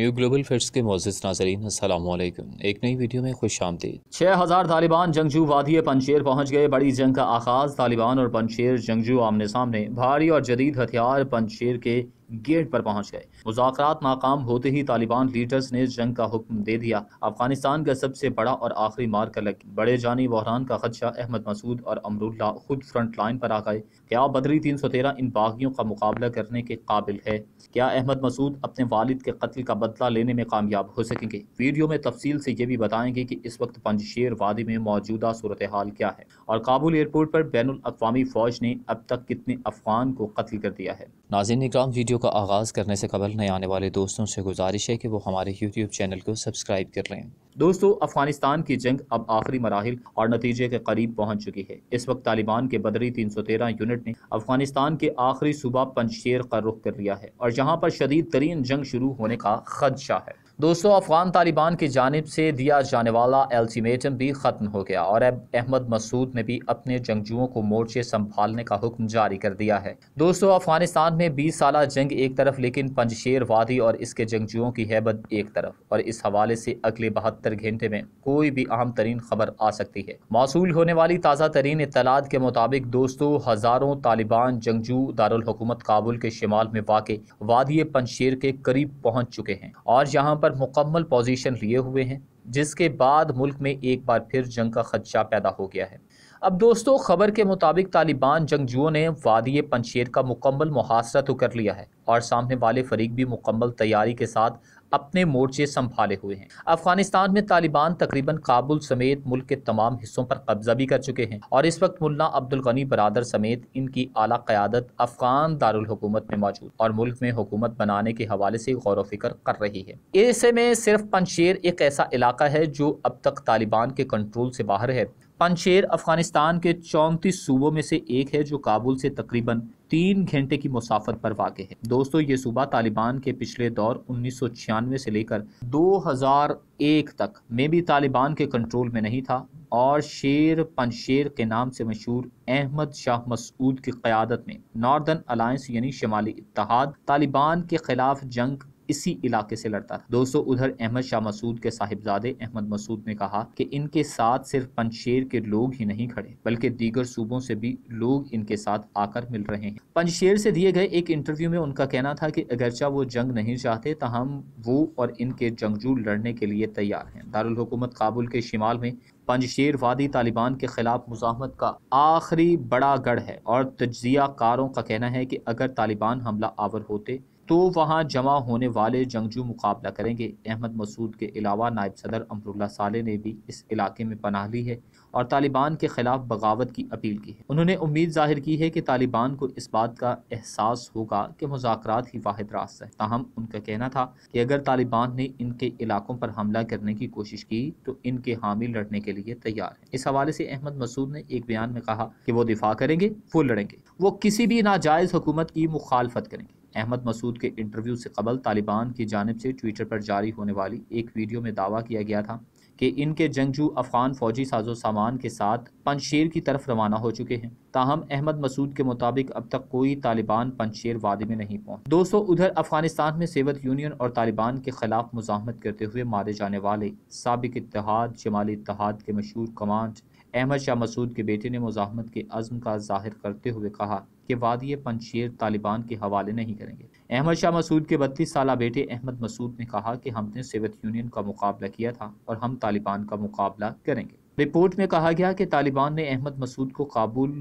new global fits के Moses Nazreen Aslam एक नई वीडियो में खुश आमदीद छः हज़ार तालिबान जंगजू वादी पंचेर पहुँच गए बड़ी जंग का आगाज़ तालिबान और पंचेर जंगजू आमने सामने भारी और जदीद हथियार पंचेर के गेट पर पहुंच गए मुजात नाकाम होते ही तालिबान लीडर्स ने जंग का हुक्म दे दिया अफगानिस्तान का सबसे बड़ा और आखिरी मार लग बड़े जानी बहरान का खदशा अहमद मसूद और अमरुल्ला खुद फ्रंट लाइन पर आ गए क्या बदरी तीन सौ तेरह इन बागियों का मुकाबला करने के काबिल है क्या अहमद मसूद अपने वालिद के कत्ल का बदला लेने में कामयाब हो सकेंगे वीडियो में तफसील से ये भी बताएंगे कि इस वक्त पंजशेर वादी में मौजूदा सूरत हाल क्या है और काबुल एयरपोर्ट पर बैन अवी फौज ने अब तक कितने अफगान को कत्ल कर दिया है नाजिन इक्राम वीडियो का आगाज़ करने से कबल नए आने वाले दोस्तों से गुजारिश है कि वो हमारे यूट्यूब चैनल को सब्सक्राइब कर लें दोस्तों अफगानिस्तान की जंग अब आखिरी मराहल और नतीजे के करीब पहुंच चुकी है इस वक्त तालिबान के बदरी 313 यूनिट ने अफगानिस्तान के आखिरी सूबा पंचशेर का रुख कर लिया है और यहाँ पर शदीद तरीन जंग शुरू होने का खदशा है दोस्तों अफगान तालिबान की जानब से दिया जाने वाला अल्टीमेटम भी ख़त्म हो गया और अब अहमद मसूद ने भी अपने जंगजुओं को मोर्चे संभालने का हुक्म जारी कर दिया है दोस्तों अफगानिस्तान में 20 साल जंग एक तरफ लेकिन पंजशेर वादी और इसके जंगजुओं की हैबत एक तरफ और इस हवाले से अगले बहत्तर घंटे में कोई भी अहम तरीन खबर आ सकती है मौसू होने वाली ताज़ा तरीन इतलात के मुताबिक दोस्तों हज़ारों तालिबान जंगजू दारकूमत काबुल के शिमाल में वाक़ वादी पंजशेर के करीब पहुँच चुके हैं और यहाँ पर पर मुकम्मल पोजीशन लिए हुए हैं जिसके बाद मुल्क में एक बार फिर जंग का खदशा पैदा हो गया है अब दोस्तों खबर के मुताबिक तालिबान जंगजुओं ने वादी पंचेर का मुकम्मल मुहासरा तो कर लिया है और सामने वाले फरीक भी मुकम्मल तैयारी के साथ अपने मोर्चे संभाले हुए हैं अफगानिस्तान में तालिबान तकरीबन काबुल समेत मुल्क के तमाम हिस्सों पर कब्जा भी कर चुके हैं और इस वक्त मुल्ला अब्दुल गनी बरदर समेत इनकी आला क्यादत अफगान दारकूमत में मौजूद और मुल्क में हुकूमत बनाने के हवाले से गौर वफिक्र कर रही है ऐसे में सिर्फ पंशेर एक ऐसा इलाका है जो अब तक तालिबान के कंट्रोल से बाहर है पंचेर अफगानिस्तान के चौंतीस सूबों में से एक है जो काबुल से तकरीबन तीन घंटे की मुसाफत पर वाक़ है दोस्तों ये सूबा तालिबान के पिछले दौर उन्नीस से लेकर 2001 तक में भी तालिबान के कंट्रोल में नहीं था और शेर पंशेर के नाम से मशहूर अहमद शाह मसूद की क़्यादत में नॉर्दर्न अलायंस यानी शमाली इतिहाद तालिबान के खिलाफ जंग इसी इलाके से लड़ता था दोस्तों उधर अहमद शाह मसूद के साहिबजादे अहमद मसूद ने कहा कि इनके साथ सिर्फ पंजशेर के लोग ही नहीं खड़े बल्कि दीगर सूबों से भी लोग इनके साथ आकर मिल रहे हैं पंजशेर से दिए गए एक इंटरव्यू में उनका कहना था कि अगरचा वो जंग नहीं चाहते तहम वो और इनके जंगजू लड़ने के लिए तैयार हैं दारकूमत काबुल के शिमाल में पंजशेर वादी तालिबान के खिलाफ मुजामत का आखिरी बड़ा गढ़ है और तजिया कारों का कहना है कि अगर तालिबान हमला आवर होते तो वहाँ जमा होने वाले जंगजू मुकाबला करेंगे अहमद मसूद के अलावा नायब सदर अमरुल्ला साले ने भी इस इलाके में पनाह ली है और तालिबान के खिलाफ बगावत की अपील की है उन्होंने उम्मीद जाहिर की है कि तालिबान को इस बात का एहसास होगा कि मुजात ही वाद रास्ता है ताहम उनका कहना था कि अगर तालिबान ने इनके इलाकों पर हमला करने की कोशिश की तो इनके हामी लड़ने के लिए लिए तैयार हैं इस हवाले से अहमद मसूद ने एक बयान में कहा कि वो दिफा करेंगे वो लड़ेंगे वो किसी भी नाजायज़ हुकूमत की मुखालफत करेंगे अहमद मसूद के इंटरव्यू से कबल तालिबान की जानब से ट्विटर पर जारी होने वाली एक वीडियो में दावा किया गया था कि इनके जंगजू अफगान फौजी साजो सामान के साथ पंजशेर की तरफ रवाना हो चुके हैं ताहम अहमद मसूद के मुताबिक अब तक कोई तालिबान पंजशेर वादे में नहीं पहुंच दोस्तों उधर अफगानिस्तान में सेवत यूनियन और तालिबान के खिलाफ मुजामत करते हुए मारे जाने वाले सबक इतिहाद शमाली इतिहाद के मशहूर कमांड अहमद शाह मसूद के बेटे ने मुजामत के अज़म का जाहिर करते हुए कहा के बाद ये पंचशेर तालिबान के हवाले नहीं करेंगे अहमद शाह मसूद के बत्तीस साल बेटे अहमद मसूद ने कहा कि हमने सोवियत यूनियन का मुकाबला किया था और हम तालिबान का मुकाबला करेंगे रिपोर्ट में कहा गया कि तालिबान ने अहमद मसूद को काबुल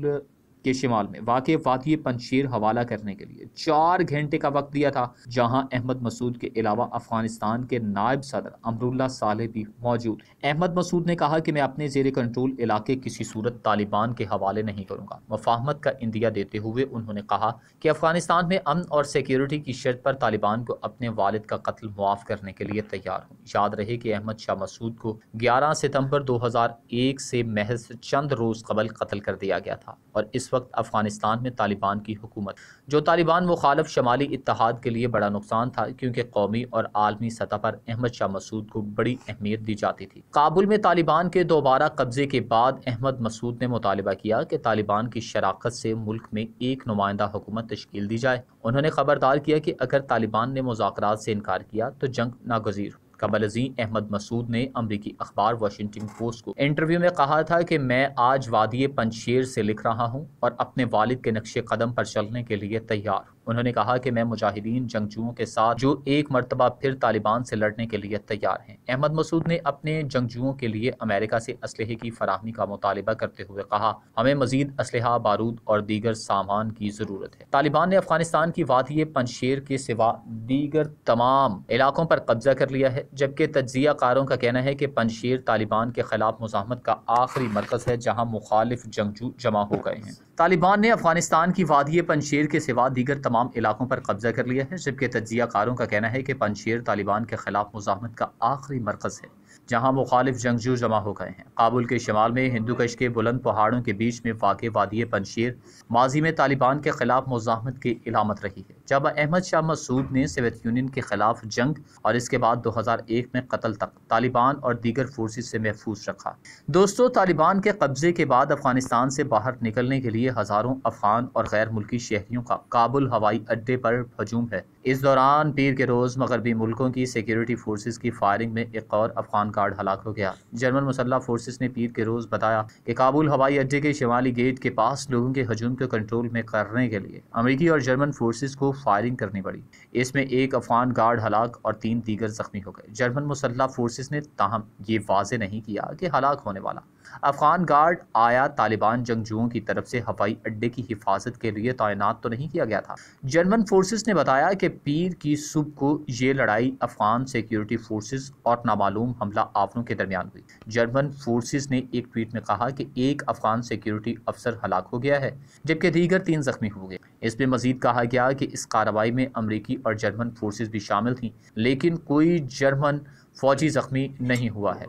के शिमाल में वाकई वादी पंशीर हवाला करने के लिए चार घंटे का वक्त दिया था जहां अहमद मसूद के अलावा अफगानिस्तान के नायब सदर अमरुल्ला साले भी मौजूद अहमद मसूद ने कहा कि मैं अपने जेर कंट्रोल इलाके किसी सूरत तालिबान के हवाले नहीं करूँगा मफाहमत का इंदिया देते हुए उन्होंने कहा कि अफगानिस्तान में अमन और सिक्योरिटी की शर्त पर तालिबान को अपने वालद का कत्ल मुआफ़ करने के लिए तैयार हूँ याद रहे कि अहमद शाह मसूद को ग्यारह सितम्बर दो हज़ार एक से महज चंद रोज़ कबल कत्ल कर दिया गया था और इस वक्त अफगानिस्तान में तालिबान की हुकूमत जो तालिबान मुखालफ शमाली इतिहाद के लिए बड़ा नुकसान था क्योंकि कौमी और आलमी सतह पर अहमद शाह मसूद को बड़ी अहमियत दी जाती थी काबुल में तालिबान के दोबारा कब्जे के बाद अहमद मसूद ने मुतालबा किया कि तालिबान की शराखत से मुल्क में एक नुमाइंदा हुकूमत तश्कील दी जाए उन्होंने खबरदार किया कि अगर तालिबान ने मुजाकर से इनकार किया तो जंग नागजीर अजीम अहमद मसूद ने अमरीकी अखबार वाशिंगटन पोस्ट को इंटरव्यू में कहा था कि मैं आज वादी पंचशेर से लिख रहा हूँ और अपने वालिद के नक्शे कदम पर चलने के लिए तैयार हूँ उन्होंने कहा कि मैं मुजाहिदीन जंगजुओं के साथ जो एक मरतबा फिर तालिबान से लड़ने के लिए तैयार हैं अहमद मसूद ने अपने जंगजुओं के लिए अमेरिका से इसलहे की फराहमी का मुतालबा करते हुए कहा हमें मजीद इसलहा बारूद और दीगर सामान की ज़रूरत है तालिबान ने अफगानिस्तान की वादी पनशेर के सिवा दीगर तमाम इलाकों पर कब्जा कर लिया है जबकि तजिया कारों का कहना है कि पंशेर तालिबान के खिलाफ मुजामत का आखिरी मरकज है जहाँ मुखालिफ जंगजू जमा हो गए हैं तालिबान ने अफगानिस्तान की वादी पनशेर के सिवा दीगर तमाम इलाकों पर कब्जा कर लिया है जबकि तजिया कारों का कहना है कि पनशेर तालिबान के खिलाफ मुजामत का आखिरी मरकज है जहाँ मुखालिफ जंगजू जमा हो गए हैं काबुल के शमाल में हिंदू कश के बुलंद पहाड़ों के बीच में वाक़ वादी पनशीर माजी में तालिबान के खिलाफ मुजामत की इलामत रही है जब अहमद शाह मसूद ने सोवियत यूनियन के खिलाफ जंग और इसके बाद 2001 में कत्ल तक तालिबान और दीगर फोर्सेज से महफूज रखा दोस्तों तालिबान के कब्जे के बाद अफगानिस्तान से बाहर निकलने के लिए हज़ारों अफगान और गैर मुल्की शहरियों का काबुल हवाई अड्डे पर हजूम है इस दौरान पीर के रोज़ मगरबी मुल्कों की सिक्योरिटी फोर्सेस की फायरिंग में एक और अफगान गार्ड हलाक हो गया जर्मन मुसल्ह फोर्सेस ने पीर के रोज़ बताया कि काबुल हवाई अड्डे के शिमाली गेट के पास लोगों के हजूम को कंट्रोल में करने के लिए अमरीकी और जर्मन फोर्सेस को फायरिंग करनी पड़ी इसमें एक अफगान गार्ड हलाक और तीन दीगर जख्मी हो गए जर्मन मुसल्ह फोर्सेस ने ताहम ये वाज नहीं किया कि हलाक होने वाला अफगान गार्ड आया तालिबान जंगजुओं की तरफ से हवाई अड्डे की हिफाजत के लिए तैनात तो नहीं किया गया था जर्मन फोर्सेस ने बताया कि पीर की सुबह को ये लड़ाई अफगान सिक्योरिटी फोर्सेस और नामालूम हमला आफनों के दरमियान हुई जर्मन फोर्सेस ने एक ट्वीट में कहा कि एक अफगान सिक्योरिटी अफसर हलाक हो गया है जबकि दीगर तीन जख्मी हो गए इसमें मजीद कहा गया कि इस कार्रवाई में अमरीकी और जर्मन फोर्सेज भी शामिल थी लेकिन कोई जर्मन फौजी जख्मी नहीं हुआ है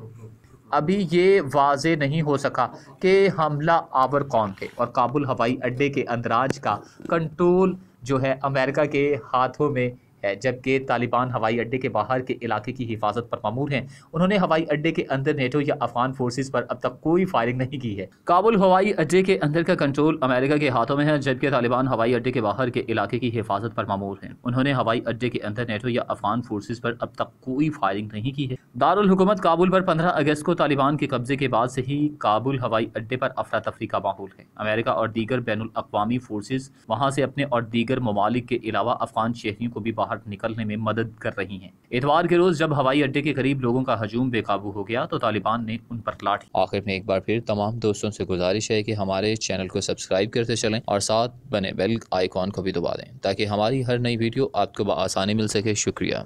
अभी ये वाज नहीं हो सका कि हमला आवर कौन थे और काबुल हवाई अड्डे के अंदराज का कंट्रोल जो है अमेरिका के हाथों में है जबकि तालिबान हवाई अड्डे के बाहर के इलाके की हिफाजत पर मामूर हैं उन्होंने हवाई अड्डे के अंदर नेटो या अफगान फोर्सेज पर अब तक कोई फायरिंग नहीं की है काबुल हवाई अड्डे के अंदर का कंट्रोल अमेरिका के हाथों में है जबकि तालिबान हवाई अड्डे के बाहर के इलाके की हिफाजत पर मामूर हैं उन्होंने हवाई अड्डे के अंदर नेटो या अफगान फोर्सेज पर अब तक कोई फायरिंग नहीं की है दारकूमत काबुल पर पंद्रह अगस्त को तालिबान के कब्जे के बाद से ही काबुल हवाई अड्डे पर अफरा तफरी का माहौल है अमेरिका और दीगर बैन अवी फोर्सेज वहाँ से अपने और दीगर ममालिक के अलावा अफगान शहरियों को भी बाहर बाहर निकलने में मदद कर रही हैं इतवार के रोज जब हवाई अड्डे के करीब लोगों का हजूम बेकाबू हो गया तो तालिबान ने उन पर लाठी आखिर में एक बार फिर तमाम दोस्तों से गुजारिश है कि हमारे चैनल को सब्सक्राइब करते चलें और साथ बने बेल आइकॉन को भी दबा दें ताकि हमारी हर नई वीडियो आपको आसानी मिल सके शुक्रिया